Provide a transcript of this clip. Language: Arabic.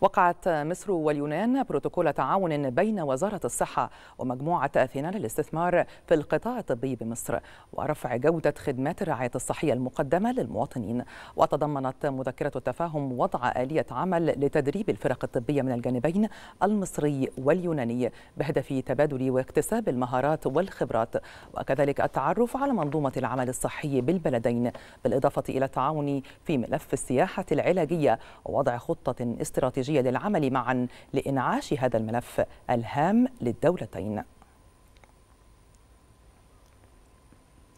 وقعت مصر واليونان بروتوكول تعاون بين وزارة الصحة ومجموعة أثينا للاستثمار في القطاع الطبي بمصر ورفع جودة خدمات الرعاية الصحية المقدمة للمواطنين وتضمنت مذكرة التفاهم وضع آلية عمل لتدريب الفرق الطبية من الجانبين المصري واليوناني بهدف تبادل واكتساب المهارات والخبرات وكذلك التعرف على منظومة العمل الصحي بالبلدين بالإضافة إلى التعاون في ملف السياحة العلاجية ووضع خطة استراتيجية الاستراتيجية للعمل معا لإنعاش هذا الملف الهام للدولتين